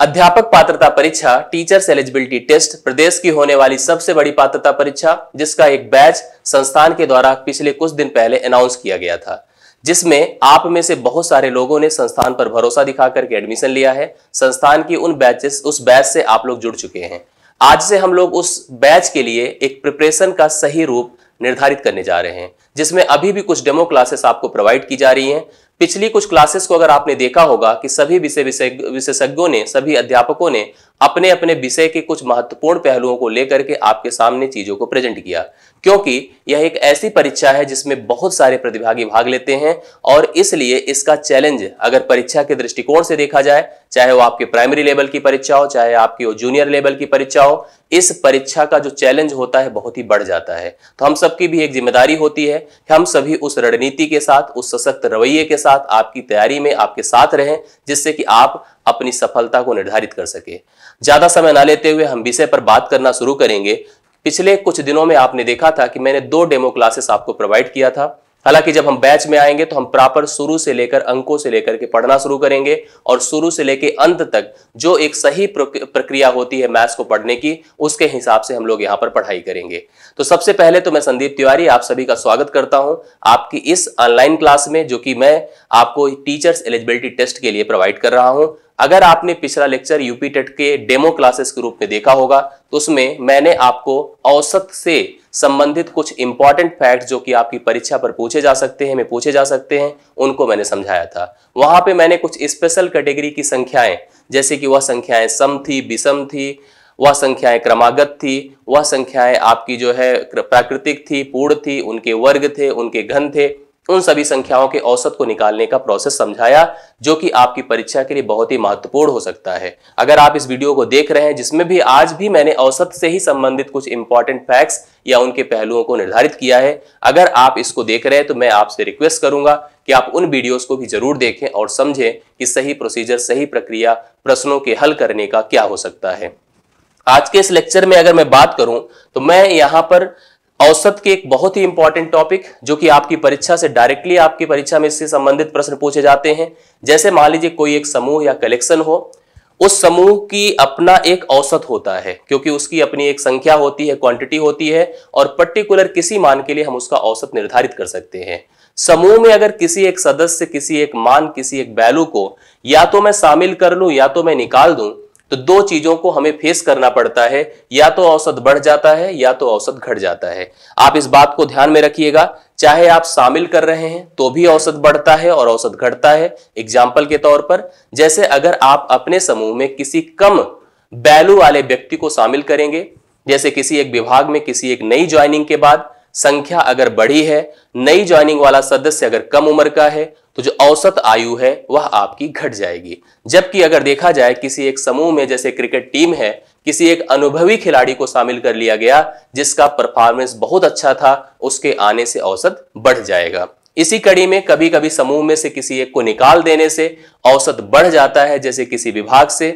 अध्यापक पात्रता परीक्षा टीचर्स एलिजिबिलिटी टेस्ट प्रदेश की होने वाली सबसे बड़ी पात्रता परीक्षा जिसका एक बैच संस्थान के द्वारा पिछले कुछ दिन पहले अनाउंस किया गया था जिसमें आप में से बहुत सारे लोगों ने संस्थान पर भरोसा दिखा करके एडमिशन लिया है संस्थान की उन बैचेस उस बैच से आप लोग जुड़ चुके हैं आज से हम लोग उस बैच के लिए एक प्रिपरेशन का सही रूप निर्धारित करने जा रहे हैं जिसमें अभी भी कुछ डेमो क्लासेस आपको प्रोवाइड की जा रही हैं पिछली कुछ क्लासेस को अगर आपने देखा होगा कि सभी विषय विशेषज्ञों ने सभी अध्यापकों ने अपने अपने विषय के कुछ महत्वपूर्ण पहलुओं को लेकर के आपके सामने चीजों को प्रेजेंट किया क्योंकि यह एक ऐसी परीक्षा है जिसमें बहुत सारे प्रतिभागी भाग लेते हैं और इसलिए इसका चैलेंज अगर परीक्षा के दृष्टिकोण से देखा जाए चाहे वो आपके प्राइमरी लेवल की परीक्षा हो चाहे आपकी वो जूनियर लेवल की परीक्षा हो इस परीक्षा का जो चैलेंज होता है बहुत ही बढ़ जाता है तो हम सबकी भी एक जिम्मेदारी होती है कि हम सभी उस रणनीति के साथ उस सशक्त रवैये के साथ आपकी तैयारी में आपके साथ रहें जिससे कि आप अपनी सफलता को निर्धारित कर सके ज्यादा समय ना लेते हुए हम विषय पर बात करना शुरू करेंगे पिछले कुछ दिनों में आपने देखा था कि मैंने दो डेमो क्लासेस आपको प्रोवाइड किया था हालांकि जब हम बैच में आएंगे तो हम प्रॉपर शुरू से लेकर अंकों से लेकर के पढ़ना शुरू करेंगे और शुरू से लेकर अंत तक जो एक सही प्रक्रिया होती है मैथ्स को पढ़ने की उसके हिसाब से हम लोग यहां पर पढ़ाई करेंगे तो सबसे पहले तो मैं संदीप तिवारी आप सभी का स्वागत करता हूँ आपकी इस ऑनलाइन क्लास में जो कि मैं आपको टीचर्स एलिजिबिलिटी टेस्ट के लिए प्रोवाइड कर रहा हूँ अगर आपने पिछला लेक्चर यूपी टेट के डेमो क्लासेस के रूप में देखा होगा तो उसमें मैंने आपको औसत से संबंधित कुछ इंपॉर्टेंट फैक्ट जो कि आपकी परीक्षा पर पूछे जा सकते हैं में पूछे जा सकते हैं उनको मैंने समझाया था वहां पे मैंने कुछ स्पेशल कैटेगरी की संख्याएं जैसे कि वह संख्याएं सम थी विषम थी वह संख्याएं क्रमागत थी वह संख्याएं आपकी जो है प्राकृतिक थी पूर्ण थी उनके वर्ग थे उनके घन थे उन सभी संख्याओं के औसत को निकालने का प्रोसेस समझाया जो कि आपकी परीक्षा के लिए बहुत ही महत्वपूर्ण हो सकता है अगर आप इस वीडियो को देख रहे हैं जिसमें भी आज भी मैंने औसत से ही संबंधित कुछ इंपॉर्टेंट फैक्ट्स या उनके पहलुओं को निर्धारित किया है अगर आप इसको देख रहे हैं तो मैं आपसे रिक्वेस्ट करूंगा कि आप उन वीडियोस को भी जरूर देखें और समझें कि सही प्रोसीजर सही प्रक्रिया प्रश्नों के हल करने का क्या हो सकता है आज के इस लेक्चर में अगर मैं बात करूं तो मैं यहां पर औसत के एक बहुत ही इंपॉर्टेंट टॉपिक जो कि आपकी परीक्षा से डायरेक्टली आपकी परीक्षा में इससे संबंधित प्रश्न पूछे जाते हैं जैसे मान लीजिए कोई एक समूह या कलेक्शन हो उस समूह की अपना एक औसत होता है क्योंकि उसकी अपनी एक संख्या होती है क्वांटिटी होती है और पर्टिकुलर किसी मान के लिए हम उसका औसत निर्धारित कर सकते हैं समूह में अगर किसी एक सदस्य किसी एक मान किसी एक वैल्यू को या तो मैं शामिल कर लूं या तो मैं निकाल दूं तो दो चीजों को हमें फेस करना पड़ता है या तो औसत बढ़ जाता है या तो औसत घट जाता है आप इस बात को ध्यान में रखिएगा चाहे आप शामिल कर रहे हैं तो भी औसत बढ़ता है और औसत घटता है एग्जाम्पल के तौर पर जैसे अगर आप अपने समूह में किसी कम वैल्यू वाले व्यक्ति को शामिल करेंगे जैसे किसी एक विभाग में किसी एक नई ज्वाइनिंग के बाद संख्या अगर बढ़ी है नई ज्वाइनिंग वाला सदस्य अगर कम उम्र का है तो जो औसत आयु है वह आपकी घट जाएगी जबकि अगर देखा जाए किसी एक समूह में जैसे क्रिकेट टीम है किसी एक अनुभवी खिलाड़ी को शामिल कर लिया गया जिसका परफॉर्मेंस बहुत अच्छा था उसके आने से औसत बढ़ जाएगा इसी कड़ी में कभी कभी समूह में से किसी एक को निकाल देने से औसत बढ़ जाता है जैसे किसी विभाग से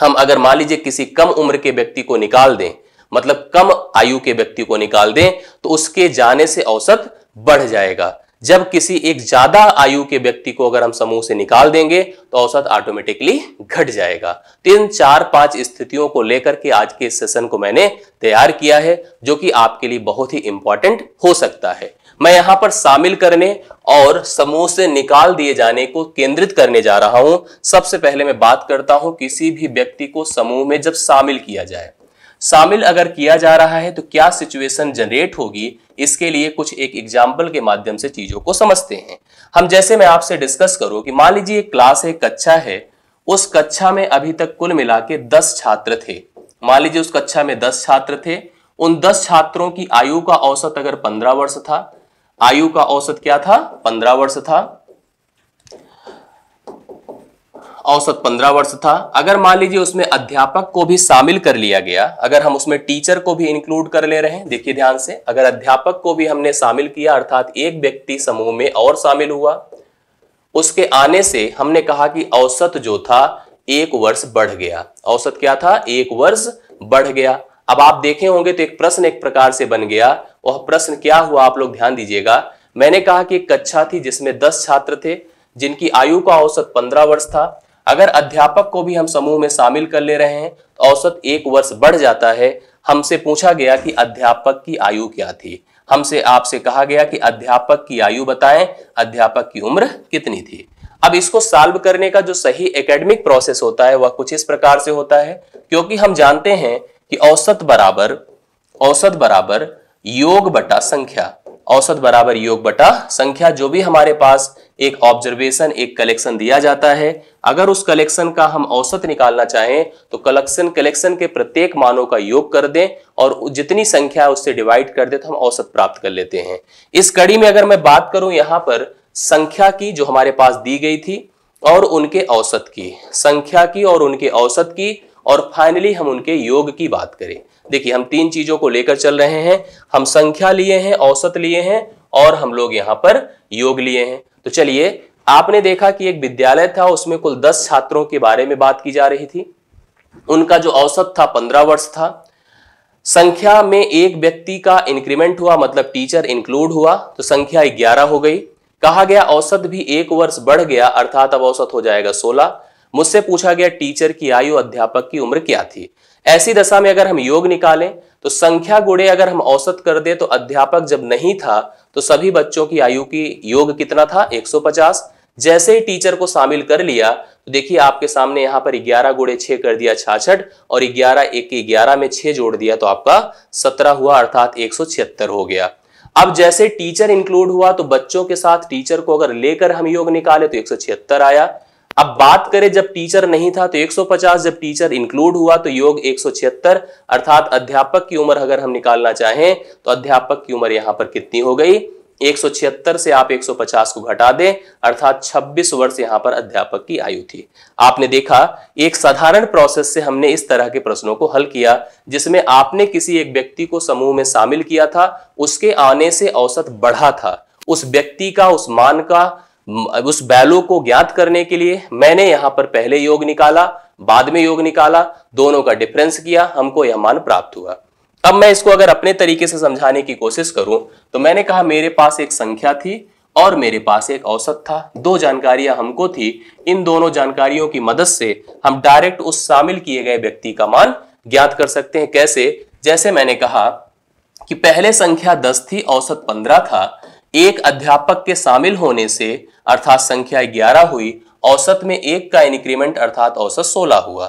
हम अगर मान लीजिए किसी कम उम्र के व्यक्ति को निकाल दें मतलब कम आयु के व्यक्ति को निकाल दें तो उसके जाने से औसत बढ़ जाएगा जब किसी एक ज्यादा आयु के व्यक्ति को अगर हम समूह से निकाल देंगे तो औसत ऑटोमेटिकली घट जाएगा तो इन चार पांच स्थितियों को लेकर के आज के सेशन को मैंने तैयार किया है जो कि आपके लिए बहुत ही इंपॉर्टेंट हो सकता है मैं यहां पर शामिल करने और समूह से निकाल दिए जाने को केंद्रित करने जा रहा हूं सबसे पहले मैं बात करता हूं किसी भी व्यक्ति को समूह में जब शामिल किया जाए शामिल अगर किया जा रहा है तो क्या सिचुएशन जनरेट होगी इसके लिए कुछ एक एग्जाम्पल के माध्यम से चीजों को समझते हैं हम जैसे मैं आपसे डिस्कस करूं कि मान लीजिए एक क्लास है कक्षा है उस कक्षा में अभी तक कुल मिला के दस छात्र थे मान लीजिए उस कक्षा में दस छात्र थे उन दस छात्रों की आयु का औसत अगर पंद्रह वर्ष था आयु का औसत क्या था पंद्रह वर्ष था औसत पंद्रह वर्ष था अगर मान लीजिए उसमें अध्यापक को भी शामिल कर लिया गया अगर हम उसमें टीचर को भी इंक्लूड कर ले रहे हैं देखिए ध्यान से अगर अध्यापक को भी हमने शामिल किया अर्थात एक व्यक्ति समूह में और शामिल हुआ उसके आने से हमने कहा कि औसत जो था एक वर्ष बढ़ गया औसत क्या था एक वर्ष बढ़ गया अब आप देखे होंगे तो एक प्रश्न एक प्रकार से बन गया वह प्रश्न क्या हुआ आप लोग ध्यान दीजिएगा मैंने कहा कि एक कक्षा थी जिसमें दस छात्र थे जिनकी आयु का औसत पंद्रह वर्ष था अगर अध्यापक को भी हम समूह में शामिल कर ले रहे हैं तो औसत एक वर्ष बढ़ जाता है हमसे पूछा गया कि अध्यापक की आयु क्या थी हमसे आपसे कहा गया कि अध्यापक की आयु बताएं अध्यापक की उम्र कितनी थी अब इसको सॉल्व करने का जो सही एकेडमिक प्रोसेस होता है वह कुछ इस प्रकार से होता है क्योंकि हम जानते हैं कि औसत बराबर औसत बराबर योग बटा संख्या औसत बराबर योग बटा संख्या जो भी हमारे पास एक ऑब्जर्वेशन एक कलेक्शन दिया जाता है अगर उस कलेक्शन का हम औसत निकालना चाहें तो कलेक्शन कलेक्शन के प्रत्येक मानों का योग कर दें और जितनी संख्या उससे डिवाइड कर दे तो हम औसत प्राप्त कर लेते हैं इस कड़ी में अगर मैं बात करूं यहां पर संख्या की जो हमारे पास दी गई थी और उनके औसत की संख्या की और उनके औसत की और फाइनली हम उनके योग की बात करें देखिए हम तीन चीजों को लेकर चल रहे हैं हम संख्या लिए हैं औसत लिए हैं और हम लोग यहाँ पर योग लिए हैं तो चलिए आपने देखा कि एक विद्यालय था उसमें कुल दस छात्रों के बारे में बात की जा रही थी उनका जो औसत था पंद्रह वर्ष था संख्या में एक व्यक्ति का इंक्रीमेंट हुआ मतलब टीचर इंक्लूड हुआ तो संख्या ग्यारह हो गई कहा गया औसत भी एक वर्ष बढ़ गया अर्थात अब औसत हो जाएगा सोलह मुझसे पूछा गया टीचर की आयु अध्यापक की उम्र क्या थी ऐसी दशा में अगर हम योग निकालें तो संख्या गुणे अगर हम औसत कर दे तो अध्यापक जब नहीं था तो सभी बच्चों की आयु की योग कितना था 150 जैसे ही टीचर को शामिल कर लिया तो देखिए आपके सामने यहाँ पर ग्यारह गुड़े छः कर दिया छाछठ और ग्यारह एक के ग्यारह में छे जोड़ दिया तो आपका सत्रह हुआ अर्थात एक हो गया अब जैसे टीचर इंक्लूड हुआ तो बच्चों के साथ टीचर को अगर लेकर हम योग निकाले तो एक आया अब बात करें जब टीचर नहीं था तो 150 जब टीचर इंक्लूड हुआ तो योग एक अर्थात अध्यापक की उम्र अगर हम निकालना चाहें तो अध्यापक की उम्र यहां पर कितनी हो गई एक से आप 150 को घटा दें अर्थात 26 वर्ष यहां पर अध्यापक की आयु थी आपने देखा एक साधारण प्रोसेस से हमने इस तरह के प्रश्नों को हल किया जिसमें आपने किसी एक व्यक्ति को समूह में शामिल किया था उसके आने से औसत बढ़ा था उस व्यक्ति का उस मान का उस वैल्यू को ज्ञात करने के लिए मैंने यहां पर पहले योग निकाला बाद में योग निकाला दोनों का डिफरेंस किया हमको यह मान प्राप्त हुआ अब मैं इसको अगर अपने तरीके से समझाने की कोशिश करूं तो मैंने कहा मेरे पास एक संख्या थी और मेरे पास एक औसत था दो जानकारियां हमको थी इन दोनों जानकारियों की मदद से हम डायरेक्ट उस शामिल किए गए व्यक्ति का मान ज्ञात कर सकते हैं कैसे जैसे मैंने कहा कि पहले संख्या 10 थी औसत 15 था एक अध्यापक के शामिल होने से अर्थात संख्या 11 हुई औसत में एक का इंक्रीमेंट अर्थात औसत 16 हुआ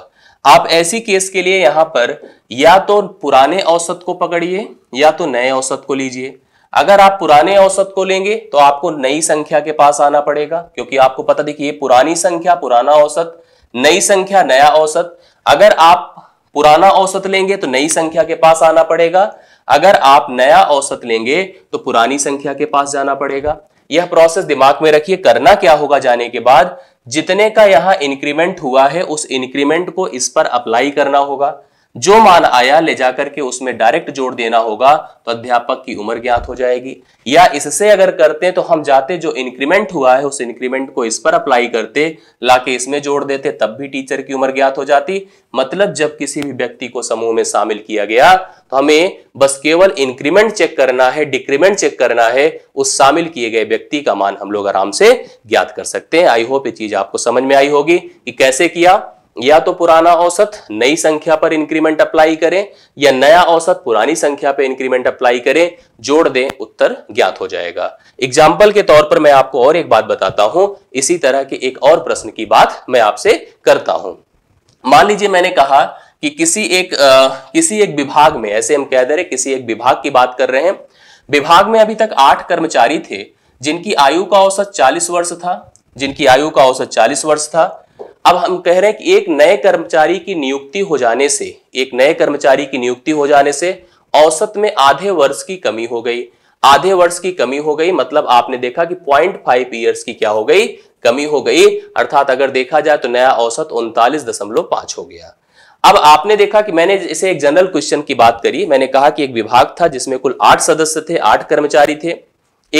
आप ऐसी केस के लिए यहां पर या तो पुराने औसत को पकड़िए या तो नए औसत को लीजिए अगर आप पुराने औसत को लेंगे तो आपको नई संख्या के पास आना पड़ेगा क्योंकि आपको पता देखिए पुरानी संख्या पुराना औसत नई संख्या नया औसत अगर आप पुराना औसत लेंगे तो नई संख्या के पास आना पड़ेगा अगर आप नया औसत लेंगे तो पुरानी संख्या के पास जाना पड़ेगा यह प्रोसेस दिमाग में रखिए करना क्या होगा जाने के बाद जितने का यहां इंक्रीमेंट हुआ है उस इंक्रीमेंट को इस पर अप्लाई करना होगा जो मान आया ले जाकर के उसमें डायरेक्ट जोड़ देना होगा तो अध्यापक की उम्र ज्ञात हो जाएगी या इससे अगर करते तो हम जाते जो इंक्रीमेंट हुआ है उस इंक्रीमेंट को इस पर अप्लाई करते लाके इसमें जोड़ देते तब भी टीचर की उम्र ज्ञात हो जाती मतलब जब किसी भी व्यक्ति को समूह में शामिल किया गया तो हमें बस केवल इंक्रीमेंट चेक करना है डिक्रीमेंट चेक करना है उस शामिल किए गए व्यक्ति का मान हम लोग आराम से ज्ञात कर सकते हैं आई होप ये चीज आपको समझ में आई होगी कि कैसे किया या तो पुराना औसत नई संख्या पर इंक्रीमेंट अप्लाई करें या नया औसत पुरानी संख्या पर इंक्रीमेंट अप्लाई करें जोड़ दें उत्तर ज्ञात हो जाएगा एग्जाम्पल के तौर पर मैं आपको और एक बात बताता हूं इसी तरह के एक और प्रश्न की बात मैं आपसे करता हूं मान लीजिए मैंने कहा कि किसी एक आ, किसी एक विभाग में ऐसे हम कह दे रहे किसी एक विभाग की बात कर रहे हैं विभाग में अभी तक आठ कर्मचारी थे जिनकी आयु का औसत चालीस वर्ष था जिनकी आयु का औसत चालीस वर्ष था अब हम कह रहे हैं कि एक नए कर्मचारी की नियुक्ति हो जाने से एक नए कर्मचारी की नियुक्ति हो जाने से औसत में आधे वर्ष की कमी हो गई आधे वर्ष की कमी हो गई मतलब आपने देखा कि पॉइंट फाइव ईयर्स की क्या हो गई कमी हो गई अर्थात अगर देखा जाए तो नया औसत उनतालीस दशमलव पांच हो गया अब आपने देखा कि मैंने इसे एक जनरल क्वेश्चन की बात करी मैंने कहा कि एक विभाग था जिसमें कुल आठ सदस्य थे आठ कर्मचारी थे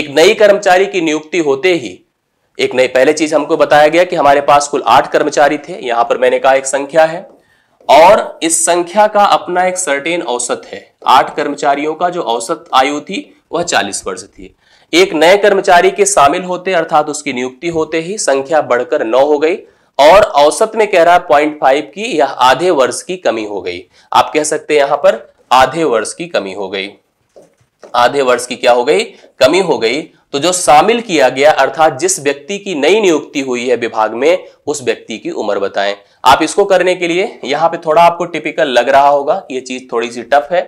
एक नई कर्मचारी की नियुक्ति होते ही एक नई पहले चीज हमको बताया गया कि हमारे पास कुल आठ कर्मचारी थे यहां पर मैंने कहा एक संख्या है और इस संख्या का अपना एक सर्टेन औसत है आठ कर्मचारियों का जो औसत आयु थी वह चालीस वर्ष थी एक नए कर्मचारी के शामिल होते अर्थात उसकी नियुक्ति होते ही संख्या बढ़कर नौ हो गई और औसत में कह रहा पॉइंट फाइव की यह आधे वर्ष की कमी हो गई आप कह सकते हैं यहां पर आधे वर्ष की कमी हो गई आधे वर्ष की क्या हो गई कमी हो गई तो जो शामिल किया गया अर्थात जिस व्यक्ति की नई नियुक्ति हुई है विभाग में उस व्यक्ति की उम्र बताएं आप इसको करने के लिए यहां पे थोड़ा आपको टिपिकल लग रहा होगा कि ये चीज थोड़ी सी टफ है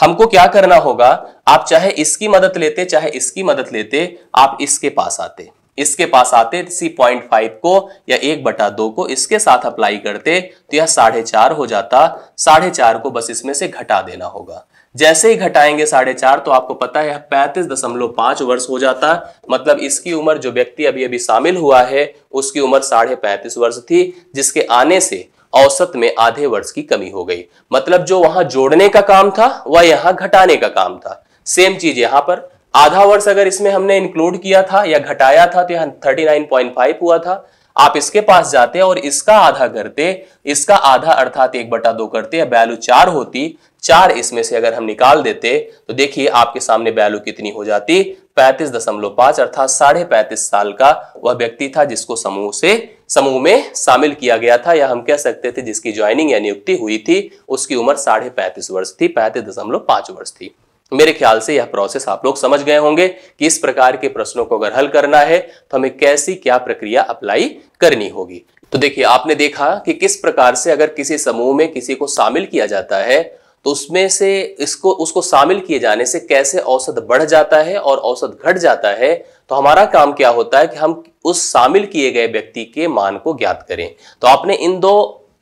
हमको क्या करना होगा आप चाहे इसकी मदद लेते चाहे इसकी मदद लेते आप इसके पास आते इसके पास आते इसी पॉइंट फाइव को या एक बटा दो को इसके साथ अप्लाई करते तो यह साढ़े चार हो जाता साढ़े चार को बस इसमें से घटा देना होगा जैसे ही घटाएंगे साढ़े चार तो आपको पता है पैंतीस दशमलव पांच वर्ष हो जाता मतलब इसकी उम्र जो व्यक्ति अभी अभी शामिल हुआ है उसकी उम्र साढ़े पैंतीस वर्ष थी जिसके आने से औसत में आधे वर्ष की कमी हो गई मतलब जो वहां जोड़ने का काम था वह यहाँ घटाने का काम था सेम चीज यहां पर आधा वर्ष अगर इसमें हमने इंक्लूड किया था या घटाया था तो यहाँ फाइव हुआ था आप इसके पास जाते और इसका आधा करते इसका आधा अर्थात एक बटा दो करते वैल्यू चार होती चार इसमें से अगर हम निकाल देते तो देखिए आपके सामने वैल्यू कितनी हो जाती पैंतीस दशमलव पांच अर्थात साढ़े पैंतीस साल का वह व्यक्ति था जिसको समूह से समूह में शामिल किया गया था या हम कह सकते थे जिसकी ज्वाइनिंग या नियुक्ति हुई थी उसकी उम्र साढ़े पैंतीस वर्ष थी पैंतीस दशमलव पांच वर्ष थी मेरे ख्याल से यह प्रोसेस आप लोग समझ गए होंगे कि इस प्रकार के प्रश्नों को अगर हल करना है तो हमें कैसी क्या प्रक्रिया अप्लाई करनी होगी तो देखिए आपने देखा कि किस प्रकार से अगर किसी समूह में किसी को शामिल किया जाता है तो उसमें से इसको उसको शामिल किए जाने से कैसे औसत बढ़ जाता है और औसत घट जाता है तो हमारा काम क्या होता है कि हम उस शामिल किए गए व्यक्ति के मान को ज्ञात करें तो आपने इन दो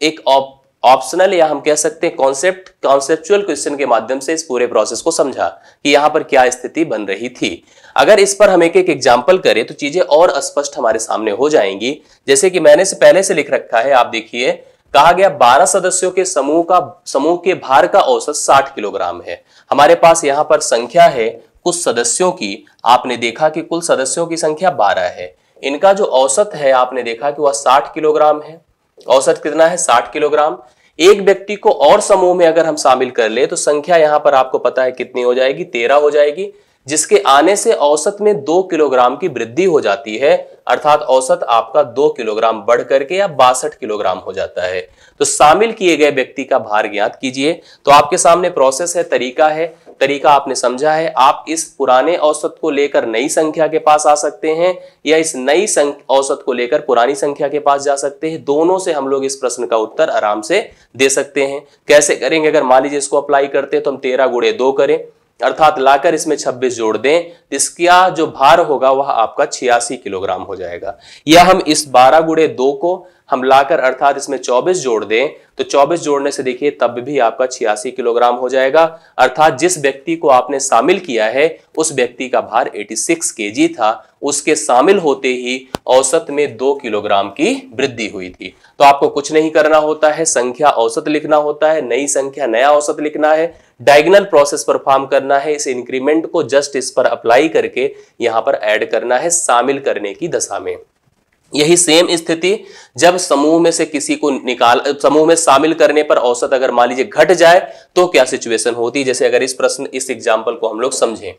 एक ऑप्शनल या हम कह सकते हैं कॉन्सेप्ट कॉन्सेप्चुअल क्वेश्चन के माध्यम से इस पूरे प्रोसेस को समझा कि यहां पर क्या स्थिति बन रही थी अगर इस पर हम एक एक एग्जाम्पल करें तो चीजें और स्पष्ट हमारे सामने हो जाएंगी जैसे कि मैंने से पहले से लिख रखा है आप देखिए कहा गया 12 सदस्यों के समूह का समूह के भार का औसत 60 किलोग्राम है हमारे पास यहाँ पर संख्या है कुछ सदस्यों की आपने देखा कि कुल सदस्यों की संख्या 12 है इनका जो औसत है आपने देखा कि वह 60 किलोग्राम है औसत कितना है 60 किलोग्राम एक व्यक्ति को और समूह में अगर हम शामिल कर ले तो संख्या यहां पर आपको पता है कितनी हो जाएगी तेरह हो जाएगी जिसके आने से औसत में दो किलोग्राम की वृद्धि हो जाती है अर्थात औसत आपका दो किलोग्राम बढ़ करके या बासठ किलोग्राम हो जाता है तो शामिल किए गए व्यक्ति का भार ज्ञात कीजिए तो आपके सामने प्रोसेस है तरीका है तरीका आपने समझा है आप इस पुराने औसत को लेकर नई संख्या के पास आ सकते हैं या इस नई औसत को लेकर पुरानी संख्या के पास जा सकते हैं दोनों से हम लोग इस प्रश्न का उत्तर आराम से दे सकते हैं कैसे करेंगे अगर मान लीजिए इसको अप्लाई करते हैं तो हम तेरह गुड़े दो करें अर्थात लाकर इसमें 26 जोड़ दें इसका जो भार होगा वह आपका छियासी किलोग्राम हो जाएगा या हम इस 12 गुड़े दो को हम लाकर अर्थात इसमें 24 जोड़ दें तो 24 जोड़ने से देखिए तब भी आपका छियासी किलोग्राम हो जाएगा अर्थात जिस व्यक्ति को आपने शामिल किया है उस व्यक्ति का भार 86 जी था उसके शामिल होते ही औसत में दो किलोग्राम की वृद्धि हुई थी तो आपको कुछ नहीं करना होता है संख्या औसत लिखना होता है नई संख्या नया औसत लिखना है डायगनल प्रोसेस परफॉर्म करना है इस इंक्रीमेंट को जस्ट इस पर अप्लाई करके यहां पर एड करना है शामिल करने की दशा में यही सेम स्थिति जब समूह में से किसी को निकाल समूह में शामिल करने पर औसत अगर मान लीजिए घट जाए तो क्या सिचुएशन होती है जैसे अगर इस प्रश्न इस एग्जाम्पल को हम लोग समझें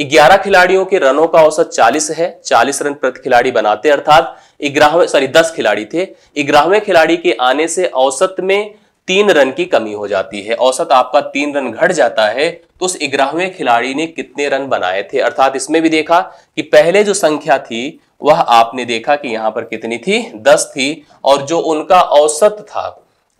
11 खिलाड़ियों के रनों का औसत 40 है 40 रन प्रति खिलाड़ी बनाते अर्थात ग्यारहवें सॉरी 10 खिलाड़ी थे ग्यारहवें खिलाड़ी के आने से औसत में तीन रन की कमी हो जाती है औसत आपका तीन रन घट जाता है तो उस ग्यारहवें खिलाड़ी ने कितने रन बनाए थे अर्थात इसमें भी देखा कि पहले जो संख्या थी वह आपने देखा कि यहां पर कितनी थी दस थी और जो उनका औसत था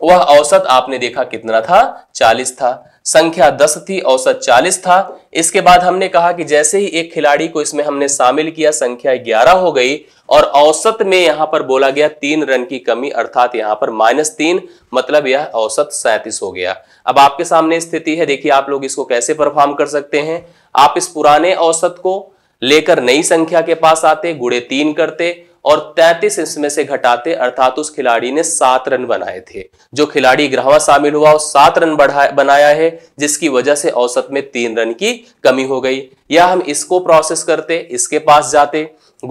वह औसत आपने देखा कितना था चालीस था संख्या दस थी औसत चालीस था इसके बाद हमने कहा कि जैसे ही एक खिलाड़ी को इसमें हमने शामिल किया संख्या ग्यारह हो गई और औसत में यहां पर बोला गया तीन रन की कमी अर्थात यहां पर माइनस तीन मतलब यह औसत सैंतीस हो गया अब आपके सामने स्थिति है देखिए आप लोग इसको कैसे परफॉर्म कर सकते हैं आप इस पुराने औसत को लेकर नई संख्या के पास आते गुड़े तीन करते और 33 इसमें से घटाते अर्थात उस खिलाड़ी ने सात रन बनाए थे जो खिलाड़ी ग्रहवा शामिल हुआ और सात रन बढ़ा बनाया है जिसकी वजह से औसत में तीन रन की कमी हो गई या हम इसको प्रोसेस करते इसके पास जाते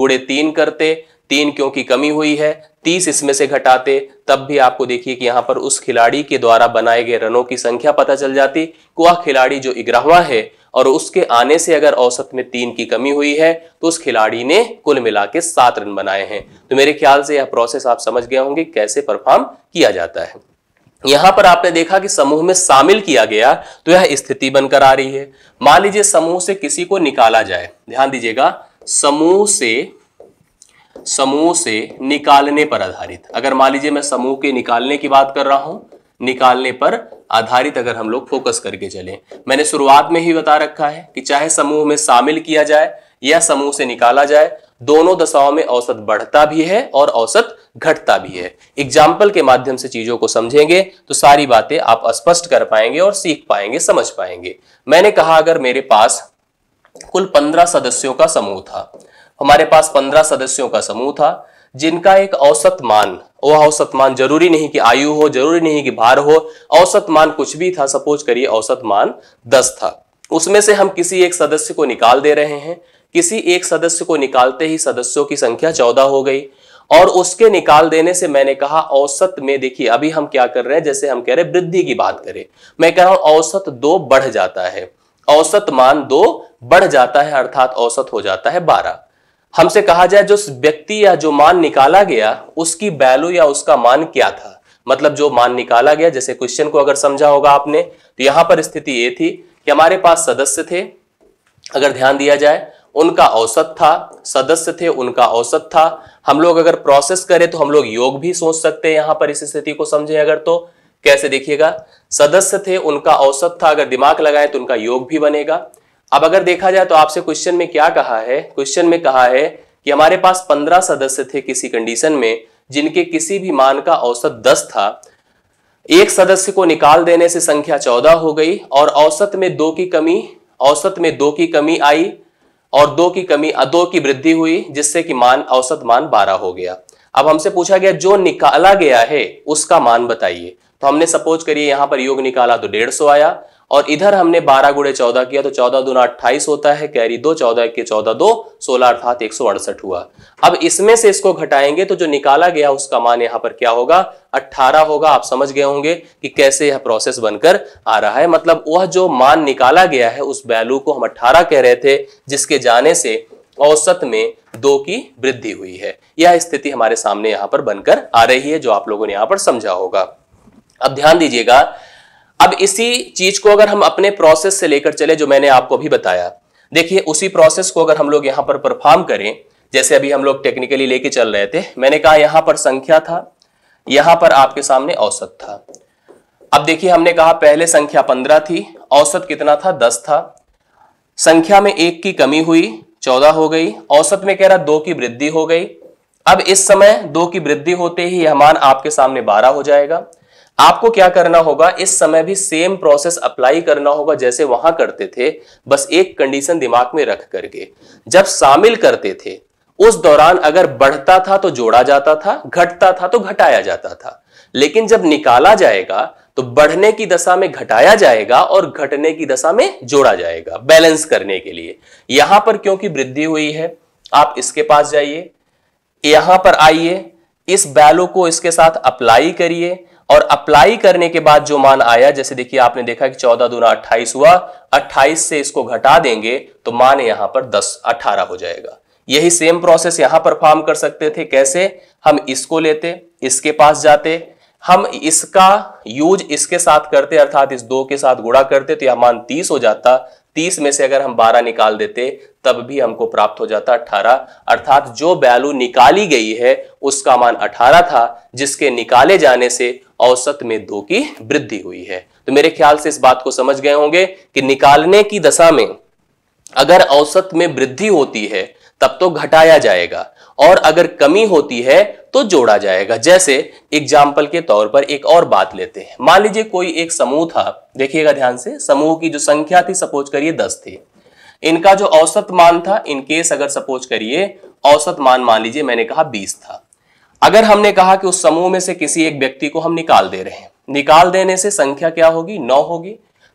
गुड़े तीन करते तीन क्योंकि कमी हुई है तीस इसमें से घटाते तब भी आपको देखिए कि यहाँ पर उस खिलाड़ी के द्वारा बनाए गए रनों की संख्या पता चल जाती वह खिलाड़ी जो इग्रहवा है और उसके आने से अगर औसत में तीन की कमी हुई है तो उस खिलाड़ी ने कुल मिला के सात रन बनाए हैं तो मेरे ख्याल से यह प्रोसेस आप समझ गए होंगे कैसे परफॉर्म किया जाता है यहां पर आपने देखा कि समूह में शामिल किया गया तो यह स्थिति बनकर आ रही है मान लीजिए समूह से किसी को निकाला जाए ध्यान दीजिएगा समूह से समूह से निकालने पर आधारित अगर मान लीजिए मैं समूह के निकालने की बात कर रहा हूं निकालने पर आधारित अगर हम लोग फोकस करके चलें मैंने शुरुआत में ही बता रखा है कि चाहे समूह में शामिल किया जाए या समूह से निकाला जाए दोनों दशाओं में औसत बढ़ता भी है और औसत घटता भी है एग्जाम्पल के माध्यम से चीजों को समझेंगे तो सारी बातें आप स्पष्ट कर पाएंगे और सीख पाएंगे समझ पाएंगे मैंने कहा अगर मेरे पास कुल पंद्रह सदस्यों का समूह था हमारे पास पंद्रह सदस्यों का समूह था जिनका एक औसत मान वह औसत मान जरूरी नहीं कि आयु हो जरूरी नहीं कि भार हो औसत मान कुछ भी था सपोज करिए औसत मान दस था उसमें से हम किसी एक सदस्य को निकाल दे रहे हैं किसी एक सदस्य को निकालते ही सदस्यों की संख्या चौदह हो गई और उसके निकाल देने से मैंने कहा औसत में देखिए अभी हम क्या कर रहे हैं जैसे हम कह रहे हैं वृद्धि की बात करें मैं कह रहा हूं औसत दो बढ़ जाता है औसत मान दो बढ़ जाता है अर्थात औसत हो जाता है बारह हमसे कहा जाए जो व्यक्ति या जो मान निकाला गया उसकी वैल्यू या उसका मान क्या था मतलब जो मान निकाला गया जैसे क्वेश्चन को अगर समझा होगा आपने तो यहां पर स्थिति ये थी कि हमारे पास सदस्य थे अगर ध्यान दिया जाए उनका औसत था सदस्य थे उनका औसत था हम लोग अगर प्रोसेस करें तो हम लोग योग भी सोच सकते हैं यहां पर इस स्थिति को समझे अगर तो कैसे देखिएगा सदस्य थे उनका औसत था अगर दिमाग लगाए तो उनका योग भी बनेगा अब अगर देखा जाए तो आपसे क्वेश्चन में क्या कहा है क्वेश्चन में कहा है कि हमारे पास पंद्रह सदस्य थे किसी कंडीशन में जिनके किसी भी मान का औसत दस था एक सदस्य को निकाल देने से संख्या चौदह हो गई और औसत में दो की कमी औसत में दो की कमी आई और दो की कमी दो की वृद्धि हुई जिससे कि मान औसत मान बारह हो गया अब हमसे पूछा गया जो निकाला गया है उसका मान बताइए तो हमने सपोज करिए यहां पर योग निकाला तो डेढ़ सौ आया और इधर हमने बारह गुड़े चौदह किया तो चौदह दो अट्ठाईस होता है कैरी दो चौदह के चौदह दो सोलह अर्थात एक हुआ अब इसमें से इसको घटाएंगे तो जो निकाला गया उसका मान यहां पर क्या होगा अट्ठारह होगा आप समझ गए होंगे कि कैसे यह प्रोसेस बनकर आ रहा है मतलब वह जो मान निकाला गया है उस वैल्यू को हम अट्ठारह कह रहे थे जिसके जाने से औसत में दो की वृद्धि हुई है यह स्थिति हमारे सामने यहां पर बनकर आ रही है जो आप लोगों ने यहां पर समझा होगा अब ध्यान दीजिएगा अब इसी चीज को अगर हम अपने प्रोसेस से लेकर चले जो मैंने आपको भी बताया देखिए उसी प्रोसेस को अगर हम लोग यहां पर परफॉर्म करें जैसे अभी हम लोग टेक्निकली लेके चल रहे थे मैंने कहा यहां पर संख्या था यहां पर आपके सामने औसत था अब देखिए हमने कहा पहले संख्या पंद्रह थी औसत कितना था दस था संख्या में एक की कमी हुई चौदह हो गई औसत में कह रहा दो की वृद्धि हो गई अब इस समय दो की वृद्धि होते ही यह मान आपके सामने बारह हो जाएगा आपको क्या करना होगा इस समय भी सेम प्रोसेस अप्लाई करना होगा जैसे वहां करते थे बस एक कंडीशन दिमाग में रख करके जब शामिल करते थे उस दौरान अगर बढ़ता था तो जोड़ा जाता था घटता था तो घटाया जाता था लेकिन जब निकाला जाएगा तो बढ़ने की दशा में घटाया जाएगा और घटने की दशा में जोड़ा जाएगा बैलेंस करने के लिए यहां पर क्योंकि वृद्धि हुई है आप इसके पास जाइए यहां पर आइए इस बैलो को इसके साथ अप्लाई करिए और अप्लाई करने के बाद जो मान आया जैसे देखिए आपने देखा कि चौदह दूना अट्ठाईस हुआ अट्ठाईस से इसको घटा देंगे तो मान यहां पर दस अठारह हो जाएगा यही सेम प्रोसेस यहां परफॉर्म कर सकते थे कैसे हम इसको लेते इसके पास जाते हम इसका यूज इसके साथ करते अर्थात इस दो के साथ गुणा करते तो यह मान तीस हो जाता तीस में से अगर हम बारह निकाल देते तब भी हमको प्राप्त हो जाता अठारह अर्थात जो वैल्यू निकाली गई है उसका मान अठारह था जिसके निकाले जाने से औसत में दो की वृद्धि हुई है तो मेरे ख्याल से इस बात को समझ गए होंगे कि निकालने की दशा में अगर औसत में वृद्धि होती है तब तो घटाया जाएगा और अगर कमी होती है तो जोड़ा जाएगा जैसे एग्जाम्पल के तौर पर एक और बात लेते हैं मान लीजिए कोई एक समूह था देखिएगा ध्यान से समूह की जो संख्या थी सपोज करिए दस थी इनका जो औसत मान था इनकेस अगर सपोज करिए औसत मान मान लीजिए मैंने कहा बीस था अगर हमने कहा कि उस समूह में से किसी एक व्यक्ति को हम निकाल दे रहे हैं निकाल देने से संख्या क्या होगी नौ होगी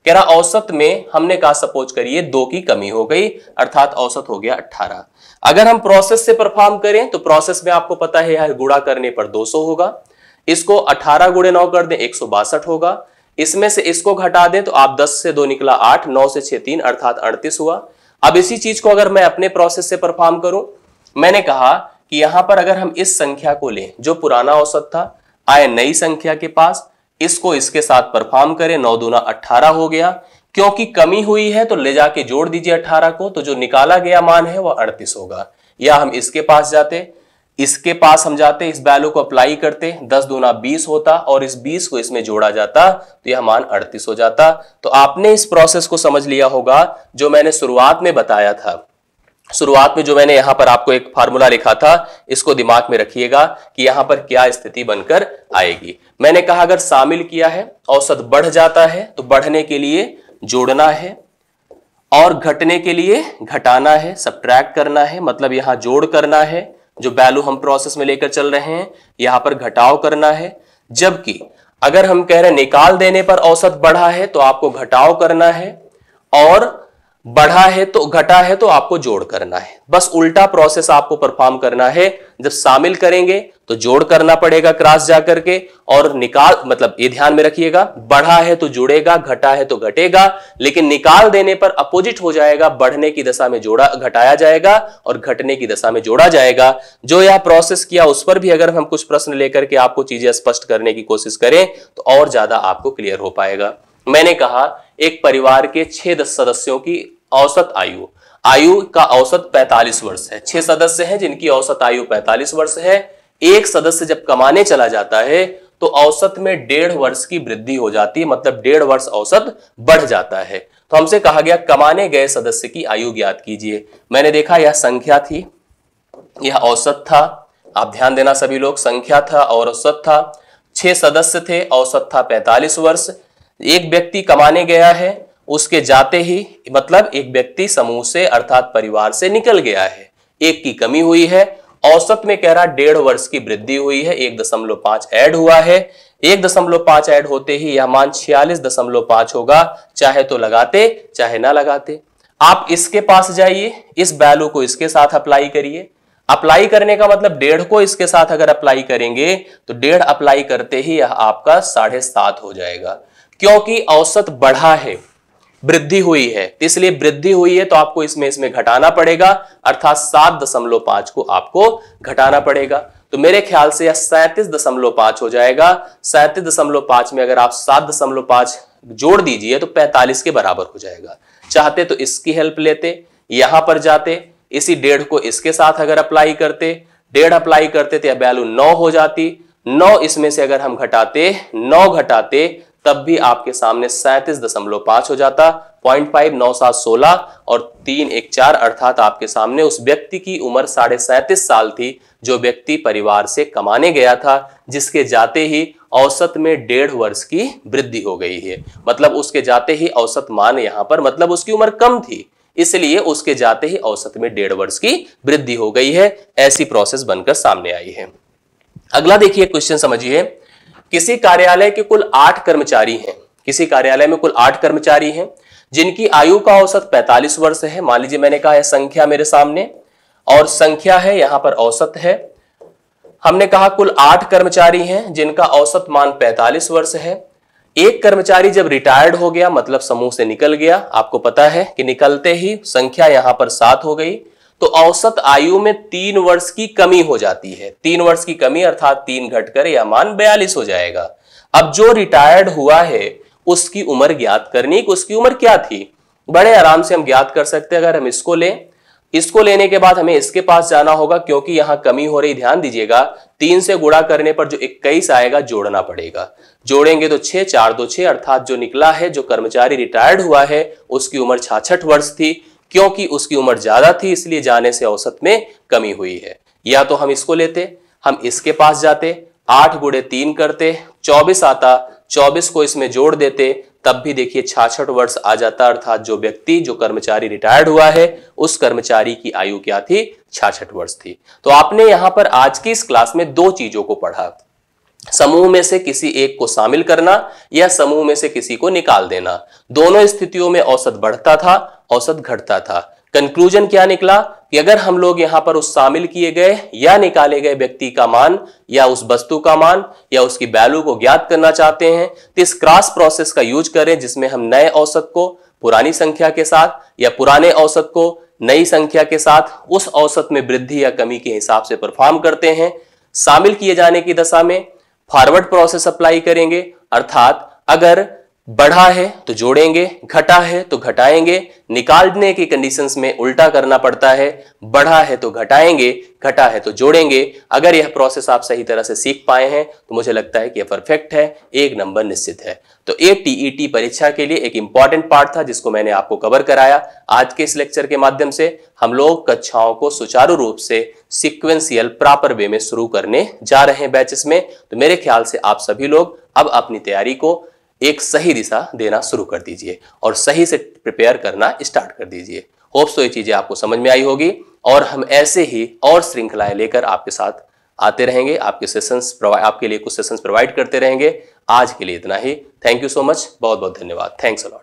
कह रहा औसत में हमने कहा सपोज करिए दो की कमी हो गई अर्थात औसत हो गया अट्ठारह अगर हम प्रोसेस से परफॉर्म करें तो प्रोसेस में आपको पता है यह गुड़ा करने पर 200 होगा इसको 18 गुड़े नौ कर दें एक होगा इसमें से इसको घटा दें तो आप 10 से दो निकला आठ नौ से छह तीन अर्थात अड़तीस हुआ अब इसी चीज को अगर मैं अपने प्रोसेस से परफॉर्म करूं मैंने कहा कि यहां पर अगर हम इस संख्या को लें जो पुराना औसत था आए नई संख्या के पास इसको इसके साथ परफॉर्म करें नौ दूना अट्ठारह हो गया क्योंकि कमी हुई है तो ले जाके जोड़ दीजिए अठारह को तो जो निकाला गया मान है वह अड़तीस होगा या हम इसके पास जाते इसके पास हम जाते इस वैल्यू को अप्लाई करते दस दूना बीस होता और इस बीस को इसमें जोड़ा जाता तो यह मान अड़तीस हो जाता तो आपने इस प्रोसेस को समझ लिया होगा जो मैंने शुरुआत में बताया था शुरुआत में जो मैंने यहां पर आपको एक फार्मूला लिखा था इसको दिमाग में रखिएगा कि यहां पर क्या स्थिति बनकर आएगी मैंने कहा अगर शामिल किया है औसत बढ़ जाता है तो बढ़ने के लिए जोड़ना है और घटने के लिए घटाना है सब करना है मतलब यहां जोड़ करना है जो वैल्यू हम प्रोसेस में लेकर चल रहे हैं यहां पर घटाव करना है जबकि अगर हम कह रहे हैं निकाल देने पर औसत बढ़ा है तो आपको घटाव करना है और बढ़ा है तो घटा है तो आपको जोड़ करना है बस उल्टा प्रोसेस आपको परफॉर्म करना है जब शामिल करेंगे तो जोड़ करना पड़ेगा क्रॉस जा करके और निकाल मतलब ये ध्यान में रखिएगा बढ़ा है तो जुड़ेगा घटा है तो घटेगा लेकिन निकाल देने पर अपोजिट हो जाएगा बढ़ने की दशा में जोड़ा घटाया जाएगा और घटने की दशा में जोड़ा जाएगा जो यह प्रोसेस किया उस पर भी अगर हम कुछ प्रश्न लेकर के आपको चीजें स्पष्ट करने की कोशिश करें तो और ज्यादा आपको क्लियर हो पाएगा मैंने कहा एक परिवार के छह सदस्यों की औसत आयु आयु का औसत 45 वर्ष है छह सदस्य हैं जिनकी औसत आयु 45 वर्ष है एक सदस्य जब कमाने चला जाता है तो औसत में डेढ़ वर्ष की वृद्धि हो जाती है मतलब डेढ़ वर्ष औसत बढ़ जाता है तो हमसे कहा गया कमाने गए सदस्य की आयु ज्ञात कीजिए मैंने देखा यह संख्या थी यह औसत था आप ध्यान देना सभी लोग संख्या था और औसत था छह सदस्य थे औसत था पैंतालीस वर्ष एक व्यक्ति कमाने गया है उसके जाते ही मतलब एक व्यक्ति समूह से अर्थात परिवार से निकल गया है एक की कमी हुई है औसत में कह रहा डेढ़ वर्ष की वृद्धि हुई है एक दशमलव पांच एड हुआ है एक दशमलव पांच एड होते ही यह मान छियालीस दशमलव पांच होगा चाहे तो लगाते चाहे ना लगाते आप इसके पास जाइए इस वैल्यू को इसके साथ अप्लाई करिए अप्लाई करने का मतलब डेढ़ को इसके साथ अगर अप्लाई करेंगे तो डेढ़ अप्लाई करते ही यह आपका साढ़े सात हो जाएगा क्योंकि औसत बढ़ा है वृद्धि हुई है इसलिए वृद्धि हुई है तो आपको इसमें इसमें घटाना पड़ेगा अर्थात सात दशमलव पांच को आपको घटाना पड़ेगा तो मेरे ख्याल से यह सैंतीस दशमलव पांच हो जाएगा सैंतीस दशमलव पांच में अगर आप सात दशमलव पांच जोड़ दीजिए तो पैंतालीस के बराबर हो जाएगा चाहते तो इसकी हेल्प लेते यहां पर जाते इसी डेढ़ को इसके साथ अगर अप्लाई करते डेढ़ अप्लाई करते तो यह वैल्यू नौ हो जाती नौ इसमें से अगर हम घटाते नौ घटाते तब भी आपके सामने सैंतीस दशमलव पांच हो जाता पॉइंट फाइव नौ सात सोलह और तीन एक चार अर्थात आपके सामने उस व्यक्ति की उम्र साढ़े सैंतीस साल थी जो व्यक्ति परिवार से कमाने गया था जिसके जाते ही औसत में डेढ़ वर्ष की वृद्धि हो गई है मतलब उसके जाते ही औसत मान यहां पर मतलब उसकी उम्र कम थी इसलिए उसके जाते ही औसत में डेढ़ वर्ष की वृद्धि हो गई है ऐसी प्रोसेस बनकर सामने आई है अगला देखिए क्वेश्चन समझिए किसी कार्यालय के कुल आठ कर्मचारी हैं किसी कार्यालय में कुल आठ कर्मचारी हैं जिनकी आयु का औसत 45 वर्ष है मान लीजिए मैंने कहा है संख्या मेरे सामने और संख्या है यहां पर औसत है हमने कहा कुल आठ कर्मचारी हैं जिनका औसत मान 45 वर्ष है एक कर्मचारी जब रिटायर्ड हो गया मतलब समूह से निकल गया आपको पता है कि निकलते ही संख्या यहां पर सात हो गई तो औसत आयु में तीन वर्ष की कमी हो जाती है तीन वर्ष की कमी अर्थात तीन घटकर यह मान बयालीस हो जाएगा अब जो रिटायर्ड हुआ है उसकी उम्र ज्ञात करनी उसकी उम्र क्या थी बड़े आराम से हम ज्ञात कर सकते हैं अगर हम इसको लें इसको लेने के बाद हमें इसके पास जाना होगा क्योंकि यहां कमी हो रही ध्यान दीजिएगा तीन से गुणा करने पर जो इक्कीस आएगा जोड़ना पड़ेगा जोड़ेंगे तो छह चार दो छह अर्थात जो निकला है जो कर्मचारी रिटायर्ड हुआ है उसकी उम्र छाछठ वर्ष थी क्योंकि उसकी उम्र ज्यादा थी इसलिए जाने से औसत में कमी हुई है या तो हम इसको लेते हम इसके पास जाते आठ गुड़े तीन करते चौबीस आता चौबीस को इसमें जोड़ देते तब भी देखिए छाछठ वर्ष आ जाता अर्थात जो व्यक्ति जो कर्मचारी रिटायर्ड हुआ है उस कर्मचारी की आयु क्या थी छाछठ वर्ष थी तो आपने यहां पर आज की इस क्लास में दो चीजों को पढ़ा समूह में से किसी एक को शामिल करना या समूह में से किसी को निकाल देना दोनों स्थितियों में औसत बढ़ता था औसत घटता था कंक्लूजन क्या निकला कि अगर हम लोग यहां पर उस शामिल किए गए या निकाले गए व्यक्ति का मान या उस वस्तु का मान या उसकी वैल्यू को ज्ञात करना चाहते हैं तो इस क्रॉस प्रोसेस का यूज करें जिसमें हम नए औसत को पुरानी संख्या के साथ या पुराने औसत को नई संख्या के साथ उस औसत में वृद्धि या कमी के हिसाब से परफॉर्म करते हैं शामिल किए जाने की दशा में फॉरवर्ड प्रोसेस अप्लाई करेंगे अर्थात अगर बढ़ा है तो जोड़ेंगे घटा है तो घटाएंगे निकालने की कंडीशंस में उल्टा करना पड़ता है बढ़ा है तो घटाएंगे घटा है तो जोड़ेंगे अगर यह प्रोसेस आप सही तरह से सीख पाए हैं तो मुझे लगता है कि यह परफेक्ट है एक नंबर निश्चित है तो ए टीईटी e परीक्षा के लिए एक इंपॉर्टेंट पार्ट था जिसको मैंने आपको कवर कराया आज के इस लेक्चर के माध्यम से हम लोग कक्षाओं को सुचारू रूप से सिक्वेंसियल प्रॉपर वे में शुरू करने जा रहे हैं बैचेस में तो मेरे ख्याल से आप सभी लोग अब अपनी तैयारी को एक सही दिशा देना शुरू कर दीजिए और सही से प्रिपेयर करना स्टार्ट कर दीजिए होप्स तो ये चीज़ें आपको समझ में आई होगी और हम ऐसे ही और श्रृंखलाएं लेकर आपके साथ आते रहेंगे आपके सेशंस आपके लिए कुछ सेशंस प्रोवाइड करते रहेंगे आज के लिए इतना ही थैंक यू सो मच बहुत बहुत धन्यवाद थैंक्स अलॉट